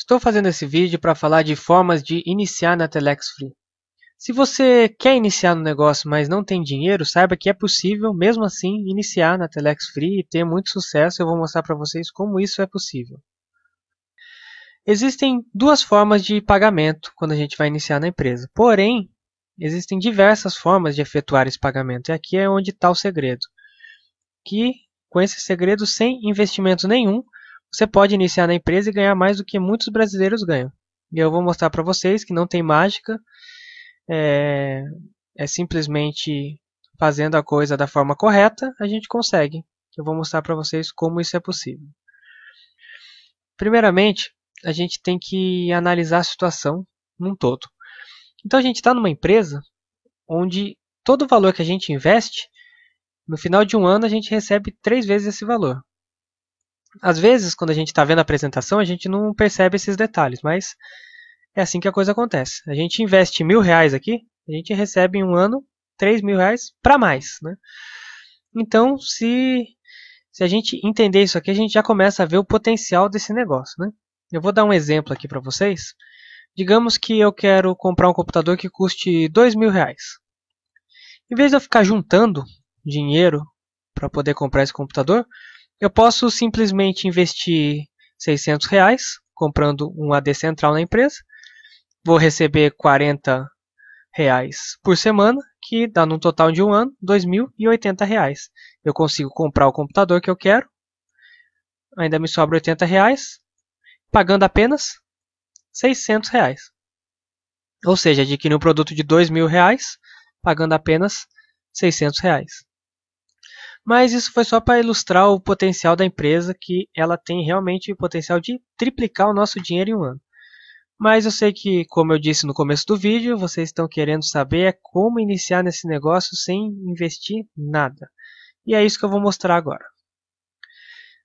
Estou fazendo esse vídeo para falar de formas de iniciar na Telex Free. Se você quer iniciar no negócio, mas não tem dinheiro, saiba que é possível, mesmo assim, iniciar na Telex Free e ter muito sucesso. Eu vou mostrar para vocês como isso é possível. Existem duas formas de pagamento quando a gente vai iniciar na empresa. Porém, existem diversas formas de efetuar esse pagamento. E aqui é onde está o segredo. Que com esse segredo, sem investimento nenhum, você pode iniciar na empresa e ganhar mais do que muitos brasileiros ganham. E eu vou mostrar para vocês que não tem mágica, é, é simplesmente fazendo a coisa da forma correta, a gente consegue. Eu vou mostrar para vocês como isso é possível. Primeiramente, a gente tem que analisar a situação num todo. Então a gente está numa empresa onde todo o valor que a gente investe, no final de um ano a gente recebe três vezes esse valor. Às vezes, quando a gente está vendo a apresentação, a gente não percebe esses detalhes, mas é assim que a coisa acontece. A gente investe mil reais aqui, a gente recebe em um ano três mil reais para mais. Né? Então, se, se a gente entender isso aqui, a gente já começa a ver o potencial desse negócio. Né? Eu vou dar um exemplo aqui para vocês. Digamos que eu quero comprar um computador que custe dois mil reais. Em vez de eu ficar juntando dinheiro para poder comprar esse computador, eu posso simplesmente investir 600 reais comprando um AD central na empresa. Vou receber 40 reais por semana, que dá num total de um ano 2.080 reais. Eu consigo comprar o computador que eu quero. Ainda me sobra 80 reais, pagando apenas 600 reais. Ou seja, adquiri um produto de 2.000 mil reais, pagando apenas 600 reais mas isso foi só para ilustrar o potencial da empresa, que ela tem realmente o potencial de triplicar o nosso dinheiro em um ano. Mas eu sei que, como eu disse no começo do vídeo, vocês estão querendo saber é como iniciar nesse negócio sem investir nada. E é isso que eu vou mostrar agora.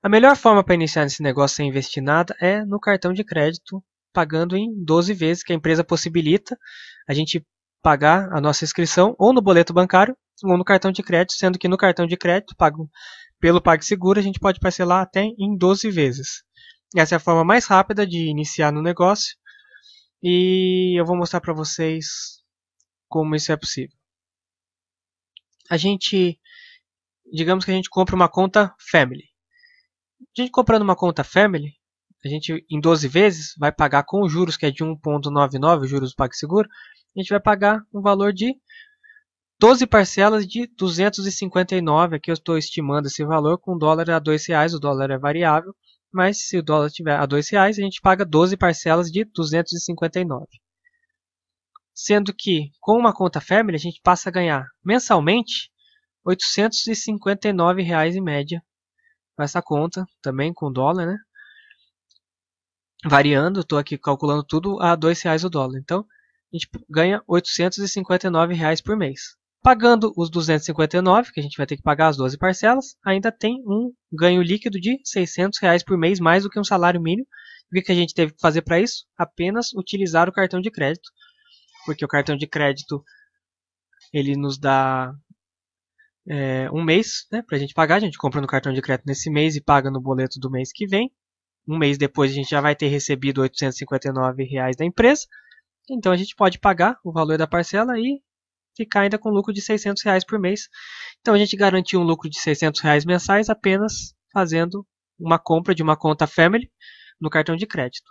A melhor forma para iniciar nesse negócio sem investir nada é no cartão de crédito, pagando em 12 vezes, que a empresa possibilita. A gente pagar a nossa inscrição ou no boleto bancário ou no cartão de crédito, sendo que no cartão de crédito pago pelo PagSeguro a gente pode parcelar até em 12 vezes. Essa é a forma mais rápida de iniciar no negócio e eu vou mostrar para vocês como isso é possível. A gente, digamos que a gente compra uma conta Family. A gente comprando uma conta Family, a gente em 12 vezes vai pagar com juros que é de 1.99, juros do PagSeguro, a gente vai pagar um valor de 12 parcelas de 259. Aqui eu estou estimando esse valor com dólar a R$ reais, o dólar é variável, mas se o dólar estiver a R$ reais, a gente paga 12 parcelas de 259. Sendo que com uma conta Family a gente passa a ganhar mensalmente R$ 859 reais em média com essa conta, também com dólar, né? Variando, estou aqui calculando tudo a R$ reais o dólar. Então, a gente tipo, ganha 859 reais por mês. Pagando os 259, que a gente vai ter que pagar as 12 parcelas, ainda tem um ganho líquido de 600 reais por mês, mais do que um salário mínimo. o que a gente teve que fazer para isso? Apenas utilizar o cartão de crédito, porque o cartão de crédito ele nos dá é, um mês né, para a gente pagar. A gente compra no cartão de crédito nesse mês e paga no boleto do mês que vem. Um mês depois a gente já vai ter recebido R$ 859 reais da empresa. Então a gente pode pagar o valor da parcela e ficar ainda com lucro de 600 reais por mês. Então a gente garantiu um lucro de 600 reais mensais apenas fazendo uma compra de uma conta Family no cartão de crédito.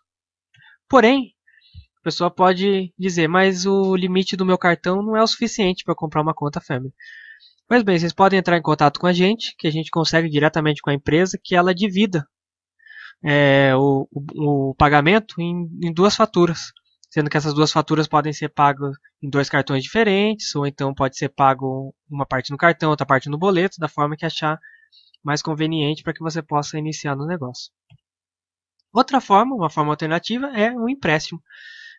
Porém, a pessoa pode dizer, mas o limite do meu cartão não é o suficiente para comprar uma conta Family. Pois bem, vocês podem entrar em contato com a gente, que a gente consegue diretamente com a empresa que ela divida é, o, o, o, pagamento em, em duas faturas sendo que essas duas faturas podem ser pagas em dois cartões diferentes, ou então pode ser pago uma parte no cartão, outra parte no boleto, da forma que achar mais conveniente para que você possa iniciar no negócio. Outra forma, uma forma alternativa, é um empréstimo.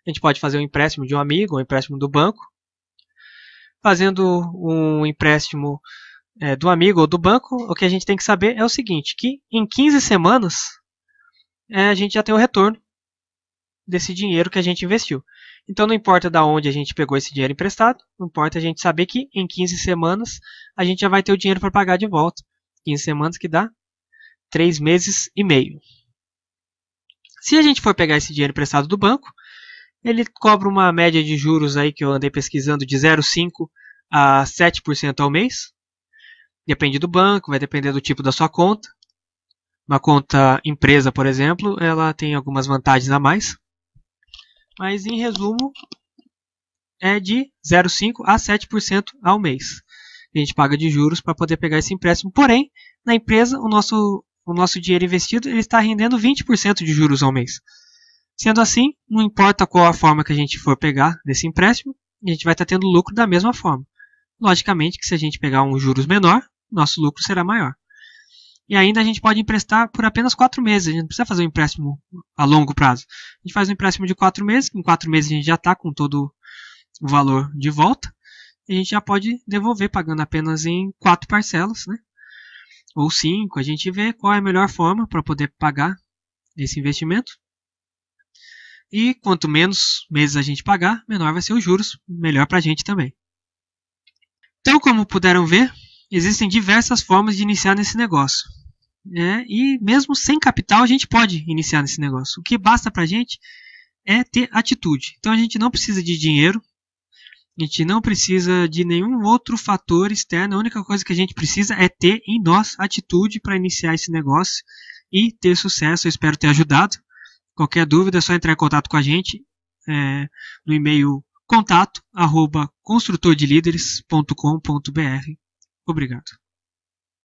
A gente pode fazer um empréstimo de um amigo, um empréstimo do banco. Fazendo um empréstimo é, do amigo ou do banco, o que a gente tem que saber é o seguinte, que em 15 semanas é, a gente já tem o retorno desse dinheiro que a gente investiu. Então não importa da onde a gente pegou esse dinheiro emprestado, não importa a gente saber que em 15 semanas a gente já vai ter o dinheiro para pagar de volta. 15 semanas que dá 3 meses e meio. Se a gente for pegar esse dinheiro emprestado do banco, ele cobra uma média de juros aí que eu andei pesquisando de 0,5 a 7% ao mês. Depende do banco, vai depender do tipo da sua conta. Uma conta empresa, por exemplo, ela tem algumas vantagens a mais mas em resumo é de 0,5 a 7% ao mês. A gente paga de juros para poder pegar esse empréstimo. Porém, na empresa, o nosso, o nosso dinheiro investido ele está rendendo 20% de juros ao mês. Sendo assim, não importa qual a forma que a gente for pegar desse empréstimo, a gente vai estar tá tendo lucro da mesma forma. Logicamente que se a gente pegar um juros menor, nosso lucro será maior e ainda a gente pode emprestar por apenas 4 meses. A gente não precisa fazer um empréstimo a longo prazo. A gente faz um empréstimo de 4 meses, que em 4 meses a gente já está com todo o valor de volta. E a gente já pode devolver pagando apenas em 4 parcelas, né? ou 5. A gente vê qual é a melhor forma para poder pagar esse investimento. E quanto menos meses a gente pagar, menor vai ser os juros, melhor para a gente também. Então, como puderam ver, existem diversas formas de iniciar nesse negócio. Né? E mesmo sem capital, a gente pode iniciar nesse negócio. O que basta para a gente é ter atitude. Então a gente não precisa de dinheiro, a gente não precisa de nenhum outro fator externo. A única coisa que a gente precisa é ter em nós atitude para iniciar esse negócio e ter sucesso. Eu espero ter ajudado. Qualquer dúvida é só entrar em contato com a gente é, no e-mail contato arroba construtordelideres.com.br Obrigado